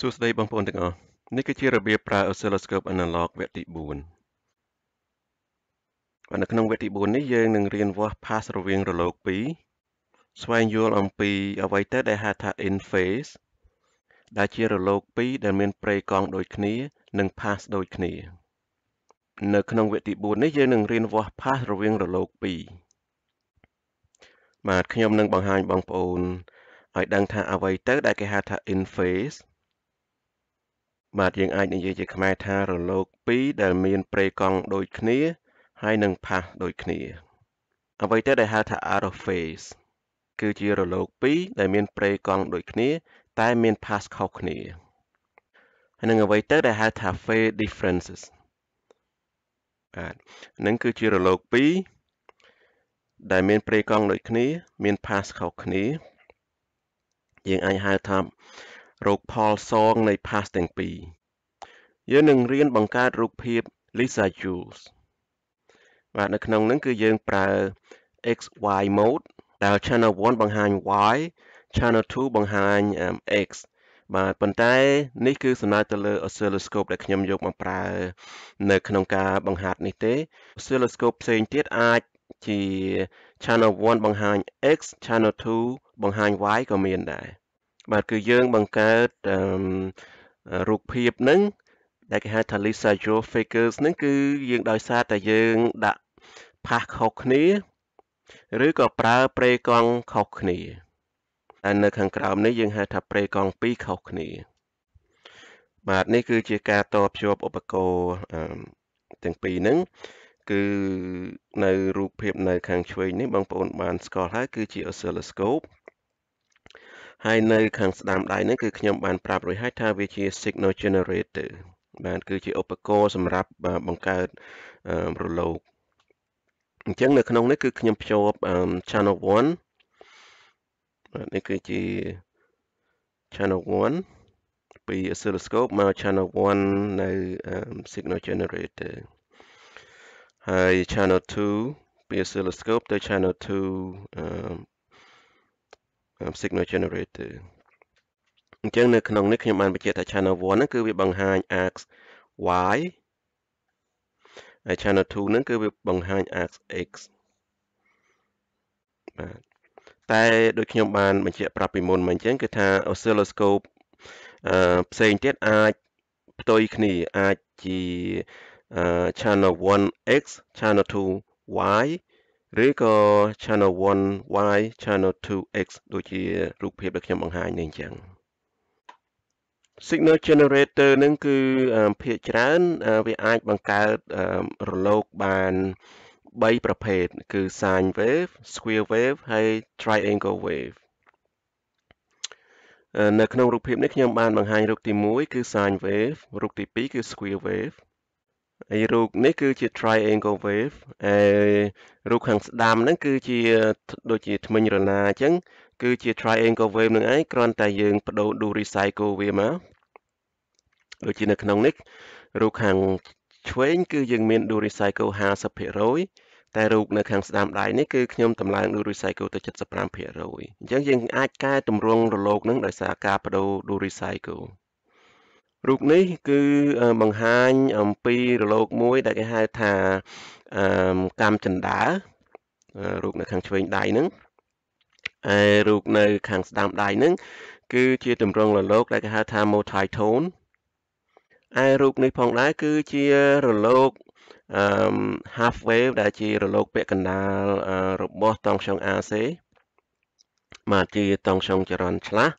សួស្តីបងប្អូនទាំងអស់នេះគឺជារបៀបប្រើ oscilloscope analog វគ្គទី4បាទនៅក្នុងវគ្គទី4នេះយើងនឹងរៀនវាស់ pass រវាងរលក2ស្វែងយល់អំពីអ្វីទៅដែលហៅថា in phase ដែលជារលក2ដែលមានប្រេកង់ដូចគ្នានិង pass ដូចគ្នា នៅក្នុងវគ្គទី4នេះយើងនឹងរៀនវាស់ pass រវាងរលក2បាទខ្ញុំនឹងបង្ហាញបងប្អូនឲ្យដឹងថាអ្វីទៅដែលគេហៅថា in phase បាទយើងអាចនិយាយជាខ្មែរថារលក2ដែលមាន ប្រេកង់ដូចគ្នាហើយនឹងផាសដូចគ្នា អ្វីទៅដែលហៅថា out of phase គឺជារលក2ដែលមានប្រេកង់ដូចគ្នាតែមានផាសខុសគ្នាហើយនឹងអ្វីទៅដែលហៅថា phase differences បាទនឹងគឺជារលក2ដែលមានប្រេកង់ដូចគ្នាមានផាសខុសគ្នាយើងអាចហៅថារកផលសងនៃ past ទាំងពីរយើងនឹងរៀនបង្កើតរូបភាព Lisa Jules បាទនៅក្នុងហ្នឹងគឺយើងប្រើ XY mode ដែល channel 1បង្ហាញ Y channel 2បង្ហាញ X បាទប៉ុន្តែ នេះគឺសំដៅទៅលើ oscilloscope ដែលខ្ញុំយកមកប្រើ នៅក្នុងការបង្ហាត់នេះទេ oscilloscope ផ្សេងទៀតអាចជា channel 1បង្ហាញ X channel 2បង្ហាញ Y ក៏មានដែរបាទគឺយើងបង្កើតរូបភាពនឹងដែលគេហៅថា Lisajo figures នឹងគឺយើងដោយសារតែយើងដាក់ផាសខុសគ្នា ឬក៏ប្រើប្រេកង់ខុសគ្នាហើយនៅខាងក្រោមនេះយើងហៅថាប្រេកង់2ខុសគ្នាបាទនេះគឺជាការតភ្ជាប់ឧបករណ៍ទាំងពីរហ្នឹងគឺនៅរូបភាព នៅខាងឆ្វេងនេះបងប្អូនបាន ស្គាល់ហើយគឺជា oscilloscope ហើយនៅខាងស្ដាំដៃហ្នឹងគឺខ្ញុំបានប្រាប់រួចហើយថាវាជា signal generator បាទគឺជាឧបករណ៍សម្រាប់បង្កើតរលកអញ្ចឹងនៅក្នុងនេះគឺខ្ញុំភ្ជាប់ channel 1បាទនេះគឺជា channel 1ពី oscilloscope មក channel 1នៅ signal generator ហើយ channel 2ពី oscilloscope ទៅ channel 2 signal generator អញ្ចឹងនៅក្នុងនេះខ្ញុំបានបញ្ជាក់ថា channel 1ហ្នឹងគឺវាបង្ហាញ arcs y ហើយ channel 2ហ្នឹងគឺវាបង្ហាញ arcs x បាទតែដូចខ្ញុំបានបញ្ជាក់ប្រាប់ពីមុនមកអញ្ចឹងគឺថា oscilloscope អឺផ្សេងទៀតអាចផ្ទុយគ្នាអាចជា channel 1x channel 2y ឬក៏ channel 1y channel 2x ដូចជារូបភាពដែលខ្ញុំបង្ហាញនេះអញ្ចឹង signal generator នឹងគឺភាគច្រើនវាអាចបង្កើតរលកបាន3ប្រភេទគឺ sine wave, square wave ហើយ triangle wave នៅក្នុងរូបភាពនេះខ្ញុំបានបង្ហាញរូបទី1គឺ sine wave រូបទី2គឺ square wave ហើយរូបនេះ គឺជា triangle wave ហើយរូបខាងស្ដាំហ្នឹងគឺជាដូចជាធ្មេញរណាអញ្ចឹងគឺជា triangle wave នឹងឯងគ្រាន់តែ យើងបដូរ do recycle វាមកដូចជានៅក្នុងនេះរូបខាងឆ្វេងគឺយើងមាន do recycle 50%តែរូបនៅខាងស្ដាំដៃនេះគឺខ្ញុំតម្លើង do recycle ទៅ75%អញ្ចឹងយើងអាចកែតម្រង់រលកនឹងដោយសារការបដូរ do recycle រូបនេះគឺបង្ហាញអំពីរលកមួយដែលគេហៅថាកម្មចិន្តារូបនៅខាងឆ្វេងដៃហ្នឹងហើយរូបនៅខាងស្ដាំដៃហ្នឹងគឺជាតម្រងរលកដែលគេហៅថា multitone ហើយរូបនេះផងដែរគឺជារលក um half wave ដែលជារលកពាក់កណ្ដាលរបស់តង់ឆុង AC បាទជាតង់ឆុងចរន្តឆ្លាស់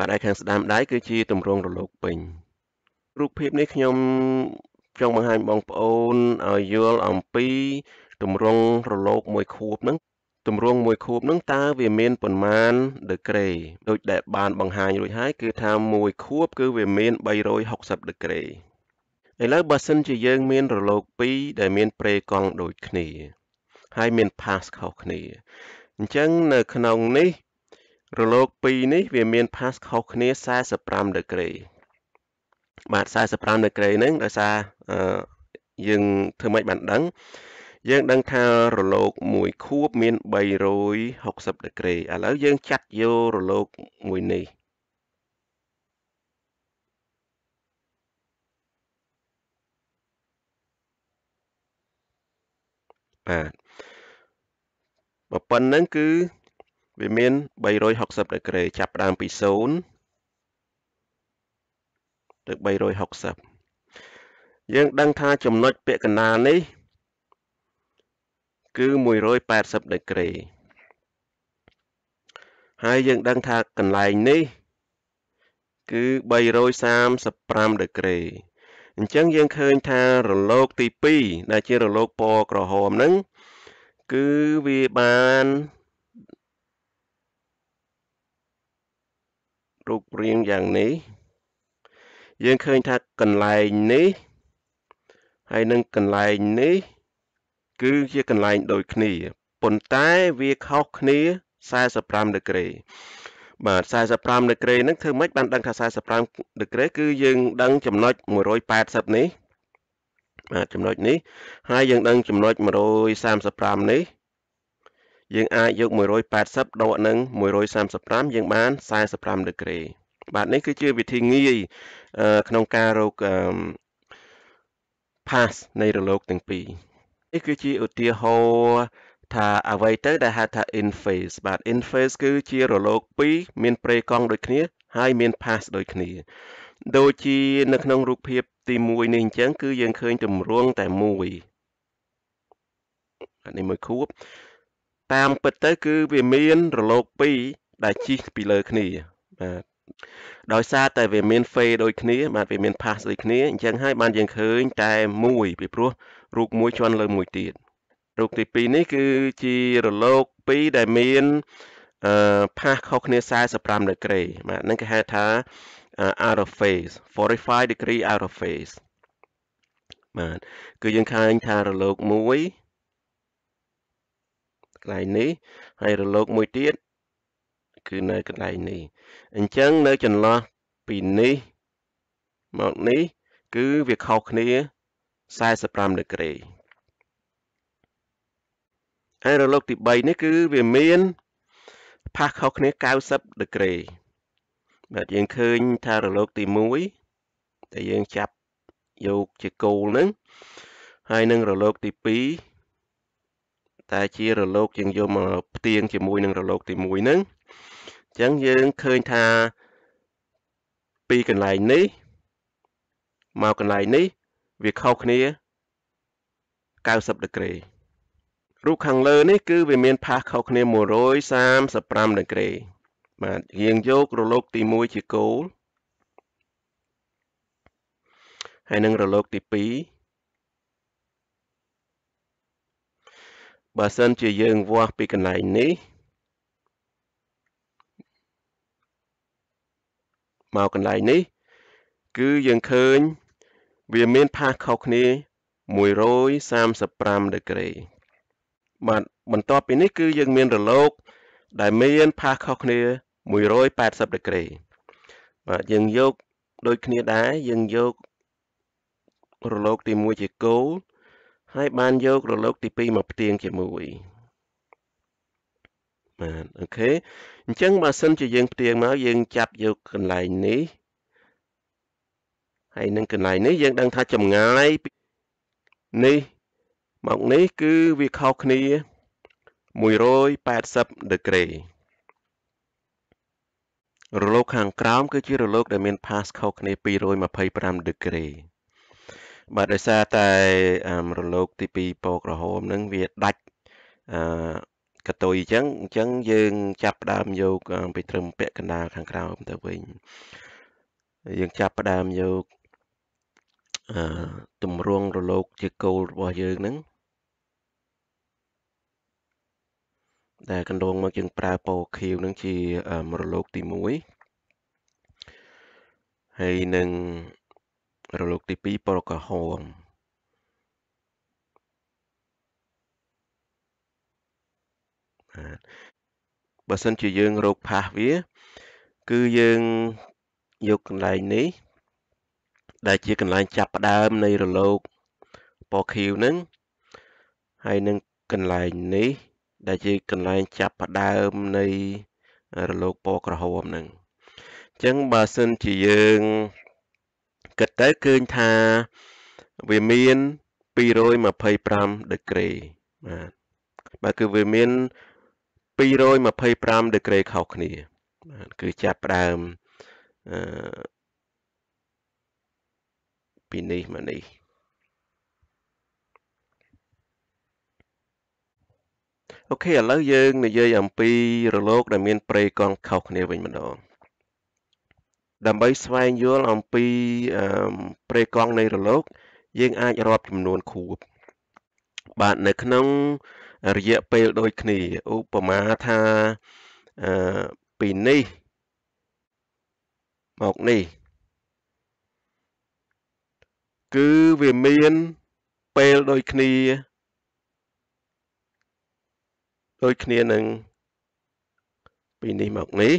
បាទឯខាងស្ដាំដៃគឺជាទម្រង់រលកពេញរូបភាពនេះខ្ញុំចង់បង្ហាញបងប្អូនឲ្យយល់អំពីទម្រង់រលកមួយខួបហ្នឹងទម្រង់មួយខួបហ្នឹងតើវាមានប៉ុន្មានដឺក្រេ ដូចដែលបានបង្ហាញរួចហើយគឺថាមួយខួបគឺវាមាន360ដឺក្រេឥឡូវបើសិនជាយើងមានរលក2ដែលមានប្រេកង់ដូចគ្នា ហើយមាន pass ខុសគ្នាអញ្ចឹងនៅក្នុងនេះរលក2នេះវាមានផាសខុសគ្នា45ដឺក្រេបាទ45ដឺក្រេហ្នឹងដោយសារយើងធ្វើម៉េចបានដឹង យើងដឹងថារលកមួយខួបមាន360ដឺក្រេឥឡូវយើងចាត់យករលកមួយនេះបាទបើប៉ុណ្្នឹងគឺវាមាន360ដឺក្រេ ចាប់ផ្ដើមពី0ទៅ360យើងដឹងថាចំណុចពាក់កណ្ដាលនេះគឺ180ដឺក្រេហើយយើងដឹងថាកន្លែងនេះ គឺ335ដឺក្រេ អញ្ចឹងយើងឃើញថារលកទី2ដែលជារលកពណ៌ក្រហមហ្នឹង គឺវាបានរូបរាងយ៉ាងនេះយើងឃើញថាកន្លែងនេះ ហើយនឹងកន្លែងនេះ គឺជាកន្លែងដូចគ្នាប៉ុន្តែវាខុសគ្នា45ដឺក្រេបាទ45ដឺក្រេហ្នឹងធ្វើម៉េចបានដឹងថា45ដឺក្រេគឺយើងដឹងចំណុច180នេះបាទចំណុចនេះហើយយើងដឹងចំណុច135នេះយើងអាចយក180ដកនឹង135យើងបាន45ដឺក្រេបាទនេះគឺជា វិធីងាយក្នុងការរក pass នៃរលកទាំងពីរនេះគឺជាឧទាហរណ៍ថាអ្វីទៅ ដែលហៅថា in phase បាទ in phase គឺជារលក2មានប្រេកង់ដូចគ្នាហើយមាន pass ដូចគ្នាដូចជានៅក្នុងរូបភាព ទី1នេះអញ្ចឹងគឺយើងឃើញទម្រង់តែមួយនេះមួយខួបតាមពិតទៅគឺវាមានរលក2ដែលជីកពីលើគ្នាបាទដោយសារតែវាមានហ្វេដូចគ្នាបាទវាមានផាសដូចគ្នាអញ្ចឹងហើយបានយើងឃើញតែមួយពីព្រោះរូបមួយជន់លើមួយទៀតរូបទី2នេះគឺជារលក2ដែលមានអឺផាសខុសគ្នា45ដឺក្រេបាទហ្នឹងគេហៅថា out of phase 45 degree out of phase បាទគឺយើងឃើញថារលក1កន្លែងនេះហើយរលកមួយទៀត គឺនៅកន្លែងនេះ អញ្ចឹងនៅចន្លោះពីនេះមកនេះ គឺវាខុសគ្នា45ដឺក្រេហើយរលកទី3នេះគឺវាមាន ផាសខុសគ្នា90ដឺក្រេបាទយើងឃើញថារលកទី1ដែលយើងចាប់យកជាគោលហ្នឹង ហើយនឹងរលកទី2តែជារលកយើងយកមកផ្ទៀងជាមួយនឹងរលកទី1ហ្នឹងអញ្ចឹងយើងឃើញថាពីកន្លែងនេះមកកន្លែងនេះ វាខុសគ្នា90ដឺក្រេរូបខាងលើនេះគឺវាមាន ផាសខុសគ្នា135ដឺក្រេបាទយើងយករលកទី1ជាគោលហើយនឹងរលកទី2បើសិនជាយើងវាស់ពីកន្លែងនេះមកកន្លែងនេះ គឺយើងឃើញ វាមានផាសខុសគ្នា135ដឺក្រេបាទបន្ទាប់ពីនេះ គឺយើងមានរលក ដែលមាន ផាសខុសគ្នា180ដឺក្រេបាទយើងយកដូចគ្នាដែរយើងយករលកទី1ជាគោលហើយបានយករលកទី2មកផ្ទៀងជាមួយបាទអូខេអញ្ចឹងបើសិនជាយើងផ្ទៀងមកយើងចាប់យកកន្លែងនេះហើយនឹងកន្លែងនេះ យើងដឹងថាចម្ងាយនេះមកនេះ គឺវាខុសគ្នា180ដឺក្រេរលកខាងក្រោមគឺជារលកដែលមាន pass ខុសគ្នា225ដឺក្រេបាទដោយសារតែរលកទី2ពកក្រហមនឹងវាដាច់អឺកតុយអញ្ចឹងអញ្ចឹងយើងចាប់ផ្ដើមយកពីត្រឹមពាក់កណ្ដាលខាងក្រោមទៅវិញយើងចាប់ផ្ដើមយកអឺទម្រង់រលកជាគោលរបស់យើងហ្នឹងដែលកន្លងមកយើងប្រើពណ៌ខៀវហ្នឹងជារលកទី1ហើយនឹងរលកទីពីរពណ៌ក្រហមបាទបើសិនជាយើងរកផាសវា គឺយើងយកកន្លែងនេះ ដែលជាកន្លែងចាប់ផ្ដើមនៃរលកពណ៌ខៀវហ្នឹងហើយនឹងកន្លែងនេះ ដែលជា កន្លែងចាប់ផ្ដើមនៃរលកពណ៌ក្រហមហ្នឹងអញ្ចឹងបើសិនជាយើងគិតទៅឃើញថាវាមាន225ដឺក្រេបាទបាទគឺវាមាន225ដឺក្រេខុសគ្នាបាទគឺចាប់ផ្ដើមអឺពីនេះមកនេះអូខេឥឡូវយើងនិយាយអំពីរលកដែលមានប្រេកងខុសគ្នាវិញម្ដងដើម្បីស្វែងយល់អំពីព្រៃកង់នៃរលកយើងអាចរាប់ចំនួនខួបបាទនៅក្នុងរយៈពេលដូចគ្នាឧបមាថាអឺពីនេះ មកនេះ គឺវាមានពេលដូចគ្នាដូចគ្នានឹងពីនេះមកនេះ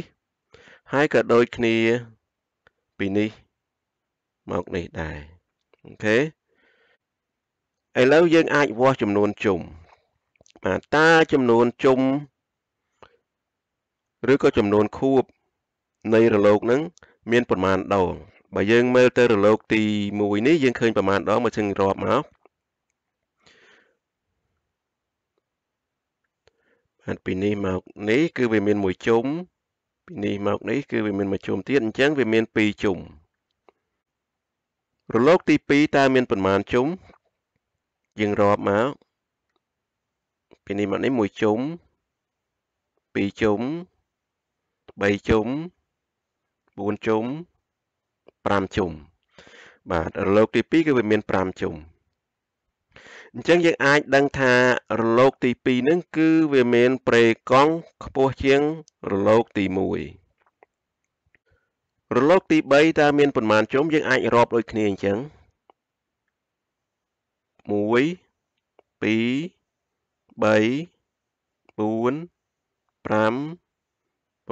ហើយក៏ដូចគ្នាពីនេះមកនេះដែរអូខេឥឡូវយើង អាចវាស់ចំនួនជុំបាទតើចំនួនជុំឬក៏ចំនួនខួបនៃរលកហ្នឹងមានប្រមាណដងបើយើងមើលទៅរលកទី1នេះយើងឃើញ ប្រមាណដងមកជឹងរាប់មកបាទពីនេះមកនេះគឺវាមានមួយជុំពីនេះមកនេះគឺវាមានមួយជុំទៀតអញ្ចឹងវាមាន2ជុំរលកទី2តើមានប្រមាណជុំ យើងរាប់មកពីនេះមកនេះមួយជុំ2ជុំ3ជុំ4ជុំ5ជុំ បាទរលកទី2គឺវាមាន5ជុំអញ្ចឹងយើងអាចដឹងថា រលកទី2នឹងគឺវាមានប្រេកង់ខ្ពស់ជាង រលកទី1រលកទី3តើមានប៉ុន្មានជុំយើងអាចរាប់ដូចគ្នាអញ្ចឹង1 2 3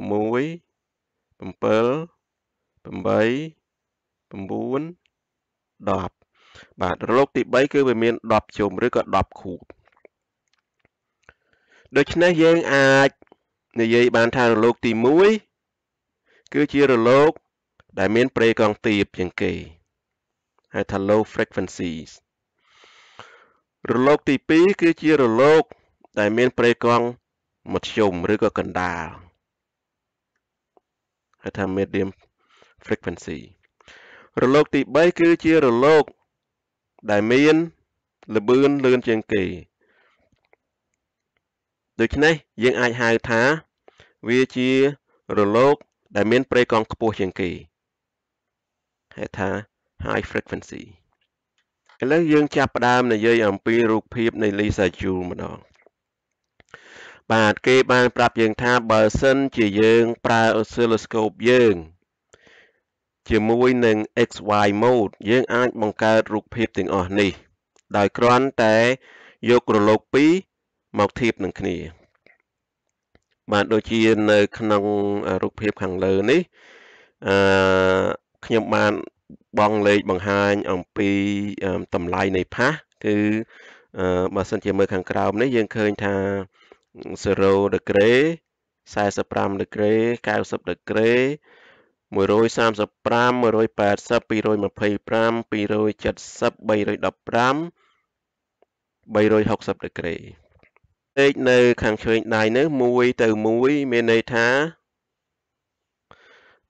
4 5 6 7 8 9 10 11 12 13 14 15 16 17 18 19 20 21 22 23 24 25 26 27 28 29 30 31 32 33 34 35 36 37 38 39 40 41 42 43 44 45 46 47 48 49 50 51 52 53 54 55 56 57 58 59 60 61 62 63 64 65 66 67 68 69 70 71 72 73 74 75 76 77 78 79 80 81 82 83 84 85 86 87 88 89 90 91 92 93 94 95 96 97 98 99 100 101 102 103 104 105 106 107 108 109 110 111 112 113 114 115 116 117 118 119 120 121 122 123 124 125 126 127 128 129 130 131 132 133 134 135 136 137 138 139 140 141 142 143 144 145 146 147 148 149 150 151 152 153 154 155 156 157 158 159 160 161 162 163 164 1បាទរលកទី3គឺវាមាន10ជុំឬក៏10ខួបដូច្នេះយើងអាចនិយាយបានថារលកទី1គឺជារលកដែលមានប្រេកង់ទាបជាងគេហៅថា low frequencies រលកទី2គឺជារលកដែលមានប្រេកង់មធ្យមឬក៏កណ្ដាលហៅថា medium frequency រលកទី3គឺជារលកដែលមានលបឿនលឿនជាងគេដូច្នេះ យើងអាចហៅថា វាជារលកដែលមានប្រេកង់ខ្ពស់ជាងគេហៅថា high frequency ឥឡូវយើងចាប់ផ្ដើមនិយាយអំពីរូបភាពនៃ Lisa Joule ម្ដងបាទគេ បានប្រាប់យើងថាបើសិន ជាយើងប្រើ oscilloscope យើងជាមួយនឹង XY mode យើង អាច បង្កើតរូបភាពទាំងអស់នេះ ដោយគ្រាន់តែយករលក2មកធៀបនឹងគ្នា បាទដូចជានៅក្នុងរូបភាពខាងលើនេះអឺខ្ញុំបានបងលេខបង្ហាញអំពីតម្លៃនៃផាសគឺបើសិនជាមើលខាងក្រោមនេះ យើងឃើញថា0ដឺក្រេ45ដឺក្រេ90ដឺក្រេ135 180 225 270 315 360ដឺក្រេលេខនៅ ខាងឆ្វេងដៃនេះ1ទៅ1មានន័យថា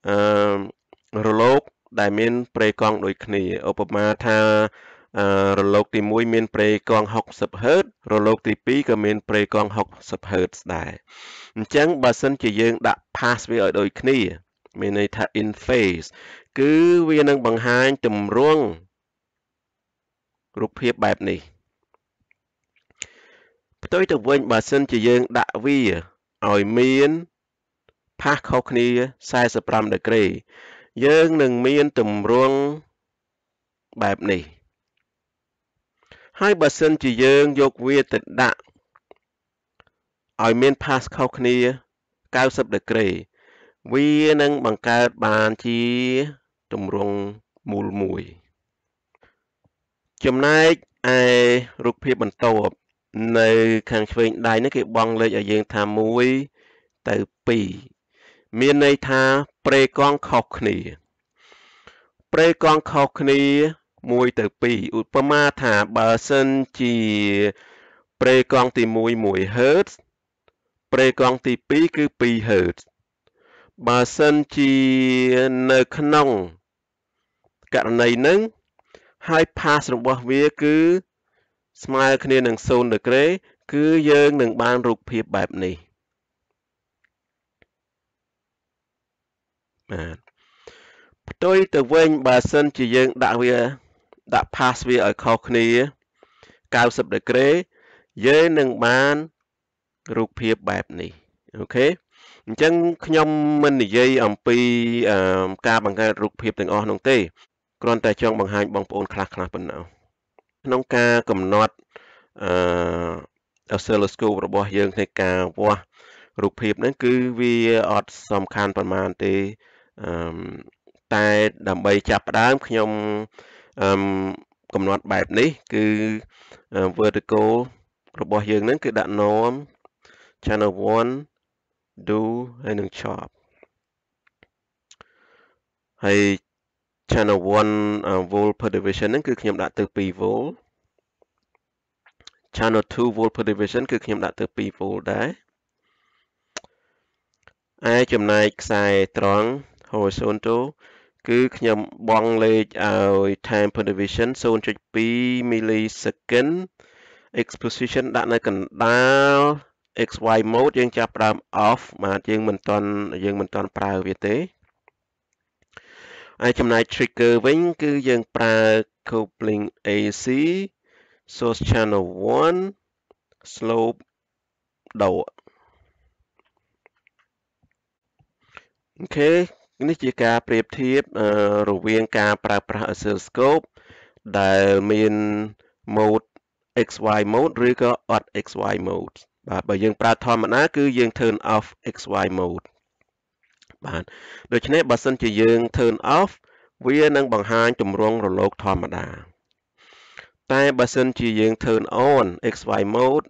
អឺរលកដែលមានប្រេកង់ដូចគ្នាឧបមាថារលក ទី1មានប្រេកង់60 Hz រលកទី2ក៏មានប្រេកង់60 Hz ដែរអញ្ចឹងបើសិនជាយើង ដាក់ pass វាឲ្យដូចគ្នាមានន័យថា in phase គឺវានឹងបង្ហាញទម្រង់រូបភាពបែបនេះផ្ទុយទៅវិញបើសិន ជាយើង ដាក់វាឲ្យមានផាសខុសគ្នា45ដឺក្រេយើងនឹងមានទម្រង់បែបនេះ ហើយបើសិនជាយើងយកវាទៅដាក់ឲ្យមានផាសខុសគ្នា90ដឺក្រេវានឹងបង្កើតបានជាទម្រង់មូលមួយ ចំណែកឯរូបភាពបន្ទាប់នៅ ខាងឆ្វេងដៃនេះគេបងលេខឲ្យយើងថា1ទៅ2មានន័យថាប្រេកងខុសគ្នាប្រេកងខុសគ្នា1ទៅ2ឧបមាថាបើសិនជាប្រេកងទី1 1Hz ប្រេកងទី2គឺ 2Hz បើសិនជានៅក្នុងករណីហ្នឹងហើយ pass របស់វាគឺ ស្មើគ្នានឹង0ដឺក្រេគឺយើងនឹងបានរូបភាពបែបនេះបាទផ្ទុយទៅវិញបើសិន ជាយើងដាក់វា ដាក់ pass វាឲ្យខុសគ្នា90ដឺក្រេយើងនឹងបានរូបភាពបែបនេះអូខេអញ្ចឹងខ្ញុំមិននិយាយអំពី ការបង្កើតរូបភាពទាំងអស់នោះទេគ្រាន់តែចង់បង្ហាញ បងប្អូនខ្លះខ្លះប៉ុណ្ណោះក្នុងការកំណត់អឺ oscilloscope របស់ យើងនៃការវាស់រូបភាពហ្នឹងគឺវាអត់សំខាន់ប៉ុន្មានទេអឺតែដើម្បីចាប់ផ្ដើមខ្ញុំអឺកំណត់បែបនេះ គឺ vertical របស់យើងហ្នឹងគឺដាក់ norm channel 1 do ហើយនឹង chop ហើយ channel 1 volt per division ហ្នឹងគឺខ្ញុំដាក់ទៅ2 volt channel 2 volt per division គឺខ្ញុំដាក់ទៅ2 volt ដែរឯចំណែកខ្សែត្រង់ horizontal គឺខ្ញុំបងលេខឲ្យ time per division 0.2 millisecond exposition ដាក់នៅកណ្ដាល xy mode យើងចាប់ផ្ដើម off បាទយើងមិនតន់ យើងមិនតន់ប្រើវាទេហើយចំណាយ trigger វិញគឺយើងប្រើ coupling AC source channel 1 slope ដោអូខេនេះជាការប្រៀបធៀបរវាងការ ប្រើប្រាស់ oscilloscope ដែលមាន mode XY mode ឬក៏ odd XY mode បាទបើយើងប្រើធម្មតាគឺយើង turn off xy mode បាទដូច្នេះបើសិនជាយើង turn off វានឹងបង្ហាញទម្រង់រលកធម្មតា តែបើសិនជាយើង turn on xy mode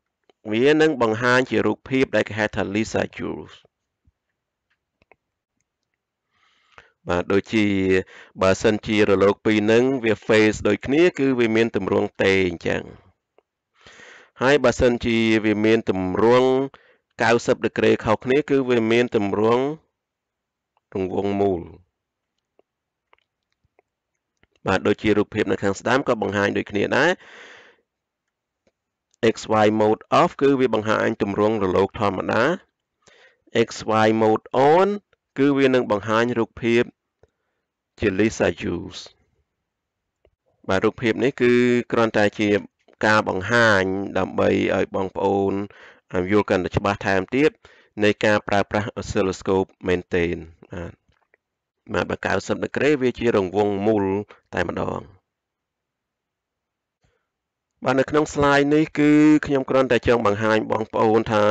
វានឹងបង្ហាញជារូបភាពដែលគេហៅថា Lisa Jules បាទដូចជាបើសិនជារលកពីរនឹងវា face ដូចគ្នាគឺវាមានទម្រង់តេអញ្ចឹងហើយបើសិនជាវាមានទម្រង់90ដឺក្រេខុសគ្នាគឺវាមានទម្រង់រង្វង់មូល បាទដូចជារូបភាពនៅខាងស្ដាំក៏បង្ហាញ ដូចគ្នាដែរ xy mode off គឺវាបង្ហាញទម្រង់រលកធម្មតា xy mode on គឺវានឹងបង្ហាញរូបភាពជា Lisa Hughes បាទរូបភាពនេះ គឺគ្រាន់តែជាការបង្ហាញ ដើម្បីឲ្យបងប្អូនយល់កាន់តែច្បាស់ថែមទៀតនៃការប្រើប្រាស់ oscilloscope maintain បាទបាទបើ90ដឺក្រេវាជារង្វង់មូលតែម្ដងបាទនៅក្នុង slide នេះគឺខ្ញុំគ្រាន់តែចង់បង្ហាញបងប្អូនថា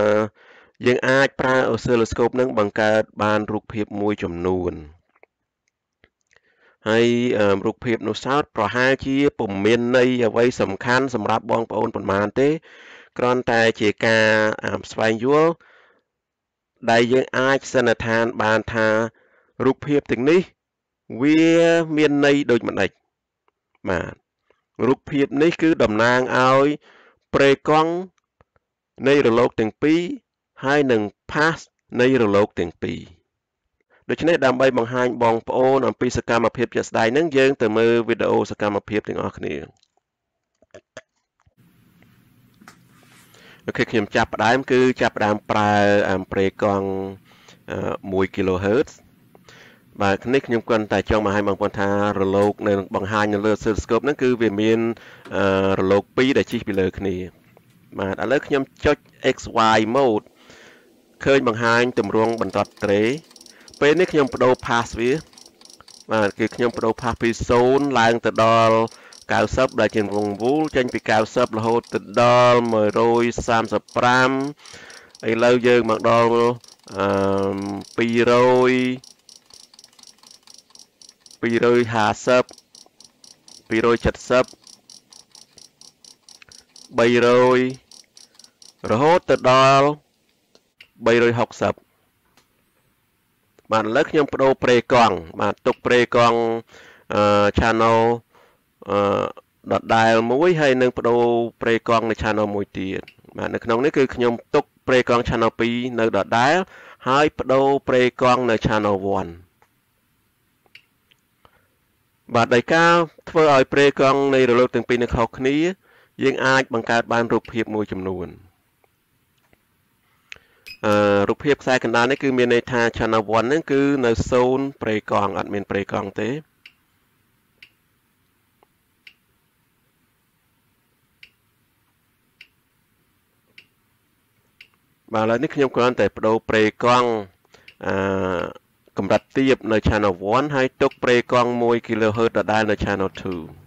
យើងអាចប្រើ oscilloscope នឹងបង្កើតបានរូបភាពមួយចំនួនហើយរូបភាពនោះសោតប្រហែលជាពុំមានន័យអ្វីសំខាន់សម្រាប់បងប្អូនប៉ុន្មានទេគ្រាន់តែជាការស្វែងយល់ដែលយើងអាចសន្និដ្ឋានបានថា រូបភាពទាំងនេះ វាមានន័យដូចម្ដេចបាទរូបភាពនេះគឺតំណាងឲ្យព្រៃកង់នៃរលកទាំងពីរហើយនឹង pass នៃរលកទាំងពីរដូច្នេះដើម្បីបង្ហាញបងប្អូនអំពីសកម្មភាពជាក់ស្ដែងហ្នឹងយើងទៅមើលវីដេអូសកម្មភាពទាំងអស់គ្នាអូខេខ្ញុំចាប់ផ្ដើមគឺចាប់ផ្ដើមប្រើអាំប្រេកង់1 kHz បាទនេះខ្ញុំគន់តែចង់បង្ហាញបងប្អូនថារលកនៅបង្ហាញនៅលើ oscilloscope ហ្នឹងគឺវាមានរលក2ដែលជិះពីលើគ្នា បាទឥឡូ w ខ្ញុំចុច XY mode ឃើញបង្ហាញទម្រង់បន្ទាត់ត្រេពេលនេះខ្ញុំបដូរ pass វាបាទគឺខ្ញុំបដូរ pass ពី0ឡើងទៅដល់90ដែលជារង្វូល ចេញ ពី90រហូតទៅដល់135ឥឡូវយើងមកដល់អឺ200 250 270 300រហូតទៅដល់360បាទឥឡូវខ្ញុំបដូរប្រេកង់បាទទុកប្រេកង់អឺ channel អឺដដែល មួយហើយនឹងបដូរប្រេកង់នៅ channel មួយទៀតបាទនៅក្នុងនេះគឺខ្ញុំទុកប្រេកង់ channel 2នៅដដែល ហើយបដូរប្រេកង់នៅ channel 1បាទដោយការធ្វើឲ្យប្រេកង់នៃរលកទាំងពីរនៅខុសគ្នា យើង អាចបង្កើតបានរូបភាពមួយចំនួនរូបភាពខ្សែកណ្ដាលនេះគឺមានន័យថា channel 1ហ្នឹងគឺ នៅ0ប្រេកង់អត់មាន ប្រេកង់ទេបាទឥឡូវនេះខ្ញុំគ្រាន់តែបដូរប្រេកង់អឺកម្រិតទាបនៅ channel 1ហើយទុកប្រេកង់1 kHz ដដែលនៅ channel 2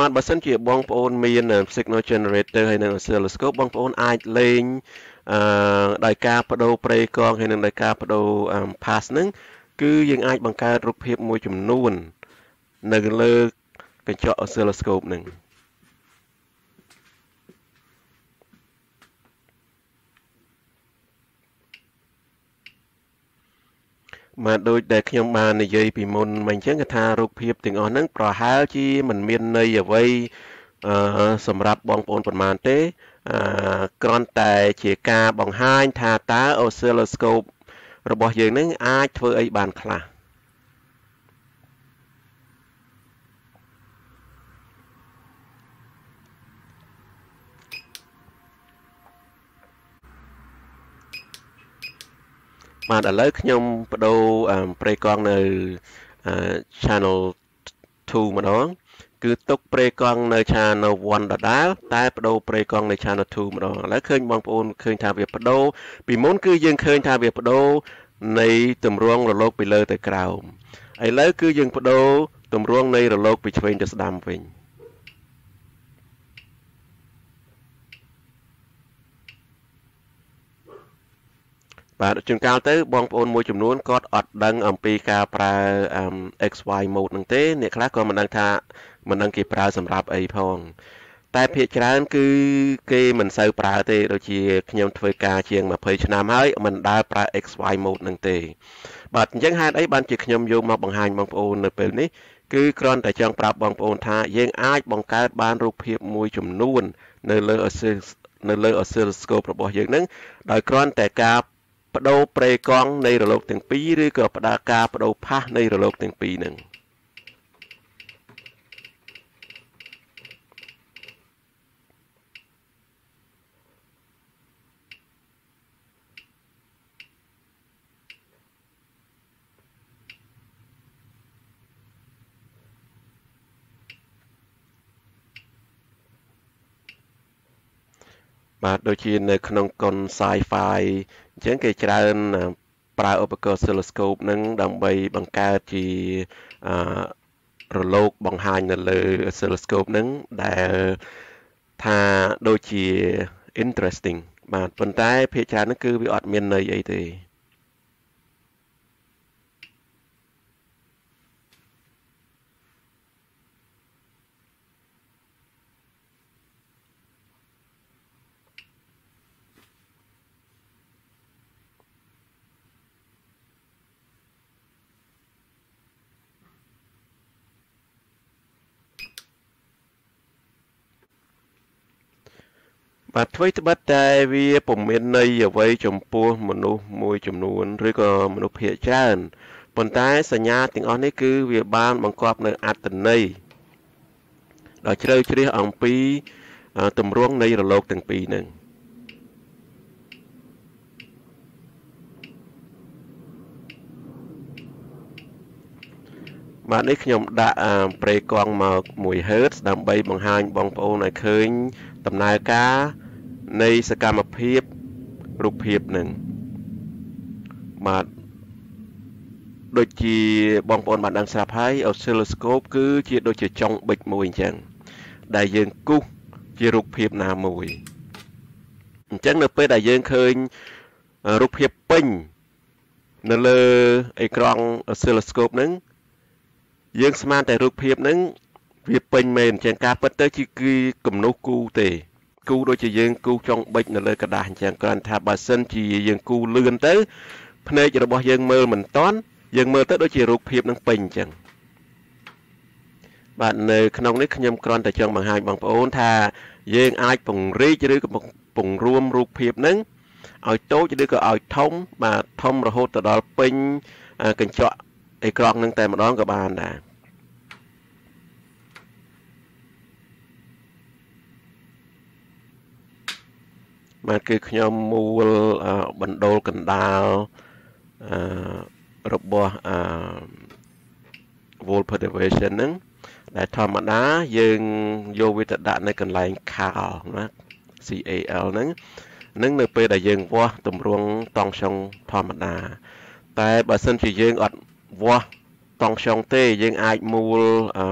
បាទបើសិនជាបងប្អូនមាន signal generator ហើយនិង oscilloscope បងប្អូនអាចលេងអឺដោយការបដូរប្រេកងហើយនិងដោយការបដូរ pass ហ្នឹងគឺយើងអាចបង្កើតរូបភាពមួយចំនួន នៅលើកញ្ចក់ oscilloscope ហ្នឹងបាទដូចដែលខ្ញុំបាននិយាយពីមុនមកអញ្ចឹងគឺថារូបភាពទាំងអស់ហ្នឹងប្រហែលជាមិនមានន័យអ្វីអឺសម្រាប់បងប្អូនប៉ុន្មានទេអឺគ្រាន់តែជាការបង្ហាញថាតើ oscilloscope របស់យើងនឹង អាចធ្វើអីបានខ្លះបាទឥឡូវខ្ញុំបដូរប្រេកងនៅ channel 2ម្ដងគឺ ទុកប្រេកងនៅ channel 1ដដែលតែបដូរប្រេកងនៅ channel 2ម្ដងឥឡូវឃើញបងប្អូនឃើញថាវាបដូរពីមុន គឺយើងឃើញថាវាបដូរនៃតម្រងរលកពីលើ ទៅក្រោមឥឡូវគឺយើងបដូរតម្រងនៃរលកពីឆ្វេងទៅស្ដាំវិញបាទជួនកាលទៅបងប្អូនមួយចំនួនគាត់អត់ដឹងអំពីការប្រើ XY mode ហ្នឹងទេអ្នកខ្លះក៏មិនដឹងថាមិនដឹងគេប្រើសម្រាប់អីផង តែភាគច្រើន គឺគេមិនសូវប្រើទេដូចជាខ្ញុំធ្វើការជាង20ឆ្នាំហើយមិនដើរប្រើ XY mode នឹងទេបាទអញ្ចឹងហេតុអីបានជាខ្ញុំយកមកបង្ហាញបងប្អូននៅពេលនេះគឺគ្រាន់តែចង់ប្រាប់បងប្អូនថាយើងអាចបង្កើតបានរូបភាព មួយចំនួន នៅលើ Oscilloscope នៅលើ Oscilloscope របស់យើងនឹងដោយគ្រាន់តែការបដូរព្រៃកង់នៃរលកទាំងពីរឬក៏ផ្ដាការបដូរផាសនៃរលកទាំងពីរហ្នឹង។បាទដូចជានៅក្នុងកុន sci-fi អញ្ចឹងគេច្រើន ប្រើឧបករណ៍ oscilloscope នឹងដើម្បីបង្កើតជាអឺរលកបង្ហាញនៅលើ oscilloscope នឹងដែលថាដូចជា interesting បាទប៉ុន្តែ ភាគច្រើនហ្នឹងគឺវាអត់មានន័យអីទេបាទថ្មីត្បិតតែវាពុំមានន័យអ្វីចំពោះមនុស្សមួយចំនួនឬក៏មនុស្សភាគច្រើនប៉ុន្តែសញ្ញាទាំងអស់នេះគឺវាបានបង្កប់នៅអត្តន័យដ៏ជ្រៅជ្រះអំពីទម្រង់នៃរលកទាំងពីរហ្នឹងបាទនេះខ្ញុំដាក់ប្រេកង់មក1 Hz ដើម្បីបង្ហាញបងប្អូនឲ្យឃើញដំណើរការនៃសកម្មភាពរូបភាពនឹងបាទដូចជាបងប្អូនបានដឹងស្រាប់ហើយ oscilloscope គឺជាដូចជាចុងបិចមួយអញ្ចឹងដែលយើងគូសជារូបភាពណាមួយអញ្ចឹងនៅពេលដែលយើងឃើញរូបភាពពេញ នៅលើអេក្រង់ oscilloscope ហ្នឹងយើង ស្មាន តែរូបភាពហ្នឹងវាពេញមែនអញ្ចឹងការពិតទៅគឺគំនុះគូទេគូដូចជាយើងគូចុងបិចនៅលើกระดาษអញ្ចឹងគ្រាន់ថាបើសិនជាយើងគូលឿនទៅភ្នែករបស់យើងមើលមិនតាន់យើងមើលទៅដូចជារូបភាពនឹងពេញអញ្ចឹងបាទនៅ ក្នុងនេះខ្ញុំគ្រាន់តែចង់បង្ហាញបងប្អូនថា យើងអាចពង្រីកឬក៏ពង្រួមរូបភាពនឹងឲ្យតូចឬក៏ឲ្យធំ បាទធំរហូតទៅដល់ពេញកញ្ចក់អេក្រង់នឹង តែម្ដងក៏បានដែរបាទគឺខ្ញុំមូលបណ្ដូលកណ្ដាលអឺរបស់អឺ wall perturbation ហ្នឹងដែលធម្មតា យើងយកវាទៅដាក់នៅកន្លែង cal ណា CAL ហ្នឹងនឹង នៅពេលដែលយើងវាស់តម្រង់តង់សុងធម្មតា តែបើសិនជាយើងអត់វាស់តង់សុងទេ យើងអាចមូលអឺ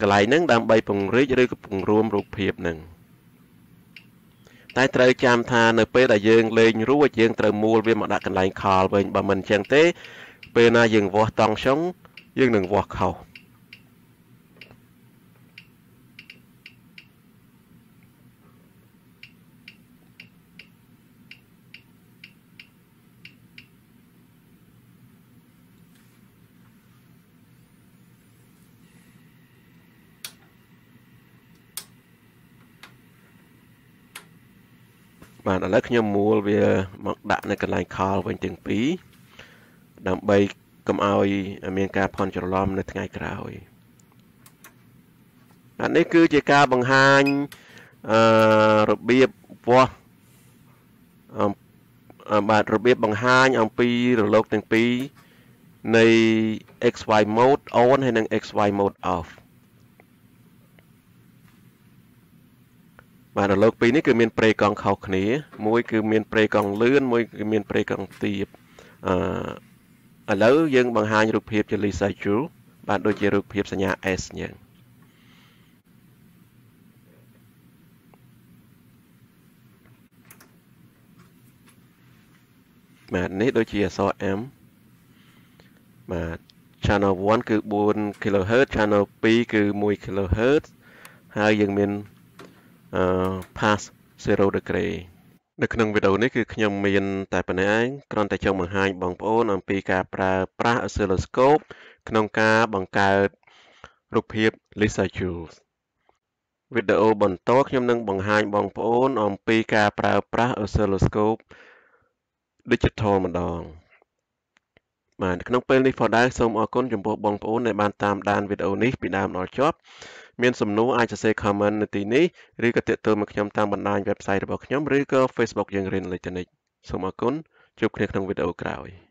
កន្លែងហ្នឹង ដើម្បីពង្រីកឬក៏ពង្រួមរូបភាពហ្នឹងតែត្រូវចាំថានៅពេលដែលយើងលេងរួចយើងត្រូវមូលវាមកដាក់កន្លែងខលវិញបើមិនអញ្ចឹងទេ ពេលណាយើងវាស់តង់ចុងយើងនឹងវាស់ខុសបាទឥឡូវខ្ញុំមូលវាមកដាក់នៅកន្លែងខលវិញទាំងពីរដើម្បីកុំឲ្យ មានការផន់ច្រឡំនៅថ្ងៃក្រោយបាទនេះគឺជាការបង្ហាញអឺរបៀបវាស់អឺបាទរបៀបបង្ហាញអំពីរលកទាំងពីរនៃ XY mode on ហើយនិង XY mode off បាទរលកពីរនេះគឺមាន ប្រេកង់ខុសគ្នាមួយគឺមានប្រេកង់លឿនមួយគឺមានប្រេកង់ទាបអឺឥឡូវយើងបង្ហាញរូបភាពជា Lisa Jewel បាទដូចជារូបភាពសញ្ញា S យើងបាទនេះដូចជាអក្សរ M បាទ channel 1គឺ4 kHz channel 2គឺ1 kHz ហើយយើងមាន pass 0 degree នៅក្នុងវីដេអូនេះគឺខ្ញុំមានតែប៉ុណ្ណេះឯងគ្រាន់តែចង់បង្ហាញបងប្អូន អំពីការប្រើប្រាស់ oscilloscope ក្នុងការបង្កើតរូបភាព Lisa Jules វីដេអូបន្តខ្ញុំនឹងបង្ហាញបងប្អូនអំពីការប្រើប្រាស់ oscilloscope digital ម្ដងបាទក្នុងពេលនេះផងដែរសូមអរគុណចំពោះបងប្អូនដែលបានតាមដានវីដេអូនេះពីដើមដល់ចប់មានសំណួរអាចសរសេរ comment នៅទីនេះឬក៏ទាក់ទងមកខ្ញុំតាមបណ្ដាញ website របស់ខ្ញុំឬក៏ Facebook យើងរៀនអេឡិចត្រូនិកសូមអរគុណជួបគ្នាក្នុងវីដេអូក្រោយ។